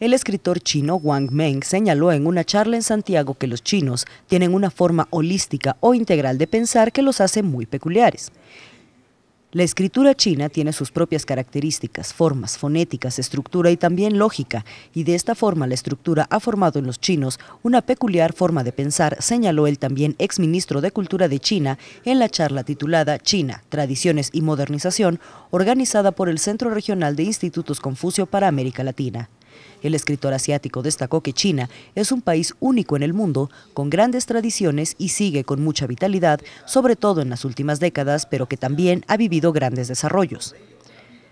El escritor chino Wang Meng señaló en una charla en Santiago que los chinos tienen una forma holística o integral de pensar que los hace muy peculiares. La escritura china tiene sus propias características, formas, fonéticas, estructura y también lógica, y de esta forma la estructura ha formado en los chinos una peculiar forma de pensar, señaló el también ex ministro de Cultura de China en la charla titulada China, Tradiciones y Modernización, organizada por el Centro Regional de Institutos Confucio para América Latina. El escritor asiático destacó que China es un país único en el mundo, con grandes tradiciones y sigue con mucha vitalidad, sobre todo en las últimas décadas, pero que también ha vivido grandes desarrollos.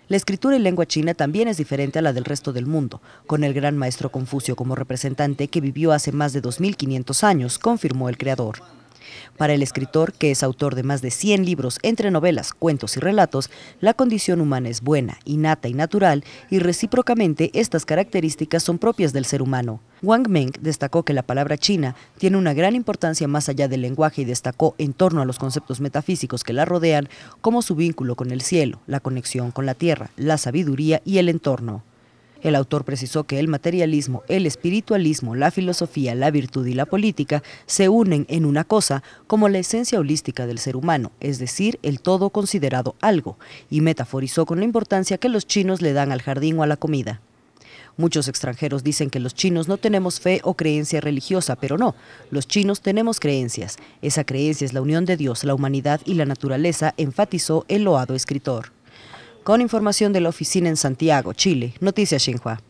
La escritura y lengua china también es diferente a la del resto del mundo, con el gran maestro Confucio como representante que vivió hace más de 2.500 años, confirmó el creador. Para el escritor, que es autor de más de 100 libros entre novelas, cuentos y relatos, la condición humana es buena, innata y natural, y recíprocamente estas características son propias del ser humano. Wang Meng destacó que la palabra china tiene una gran importancia más allá del lenguaje y destacó en torno a los conceptos metafísicos que la rodean, como su vínculo con el cielo, la conexión con la tierra, la sabiduría y el entorno. El autor precisó que el materialismo, el espiritualismo, la filosofía, la virtud y la política se unen en una cosa como la esencia holística del ser humano, es decir, el todo considerado algo, y metaforizó con la importancia que los chinos le dan al jardín o a la comida. Muchos extranjeros dicen que los chinos no tenemos fe o creencia religiosa, pero no, los chinos tenemos creencias. Esa creencia es la unión de Dios, la humanidad y la naturaleza, enfatizó el loado escritor. Con información de la oficina en Santiago, Chile, Noticias Xinhua.